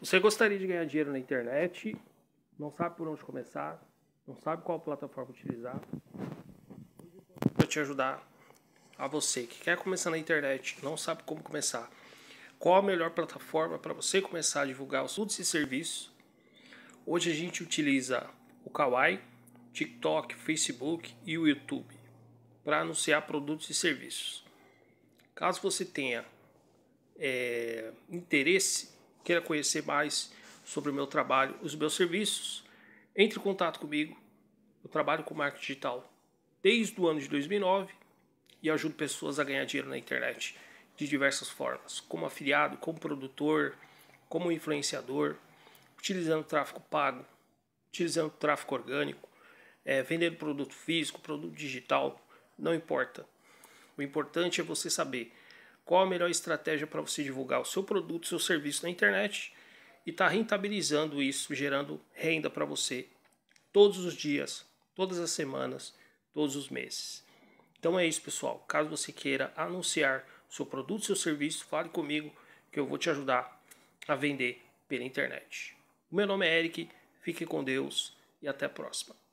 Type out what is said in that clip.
Você gostaria de ganhar dinheiro na internet, não sabe por onde começar, não sabe qual plataforma utilizar? Vou te ajudar a você que quer começar na internet, não sabe como começar. Qual a melhor plataforma para você começar a divulgar os seus e serviços? Hoje a gente utiliza o Kawaii, TikTok, Facebook e o YouTube para anunciar produtos e serviços. Caso você tenha é, interesse queira conhecer mais sobre o meu trabalho, os meus serviços, entre em contato comigo. Eu trabalho com marketing digital desde o ano de 2009 e ajudo pessoas a ganhar dinheiro na internet de diversas formas, como afiliado, como produtor, como influenciador, utilizando tráfego pago, utilizando tráfego orgânico, é, vendendo produto físico, produto digital, não importa. O importante é você saber qual a melhor estratégia para você divulgar o seu produto, seu serviço na internet e estar tá rentabilizando isso, gerando renda para você todos os dias, todas as semanas, todos os meses. Então é isso, pessoal. Caso você queira anunciar seu produto, seu serviço, fale comigo que eu vou te ajudar a vender pela internet. O meu nome é Eric, fique com Deus e até a próxima.